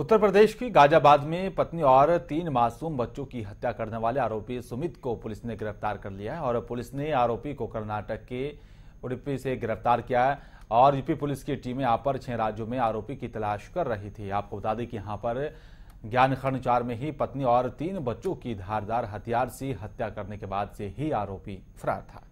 उत्तर प्रदेश की गाजियाबाद में पत्नी और तीन मासूम बच्चों की हत्या करने वाले आरोपी सुमित को पुलिस ने गिरफ्तार कर लिया है और पुलिस ने आरोपी को कर्नाटक के उड़पी से गिरफ्तार किया है और यूपी पुलिस की टीमें यहाँ पर छह राज्यों में आरोपी की तलाश कर रही थी आपको बता दें कि यहाँ पर ज्ञानखंड चार में ही पत्नी और तीन बच्चों की धारदार हथियार से हत्या करने के बाद से ही आरोपी फरार था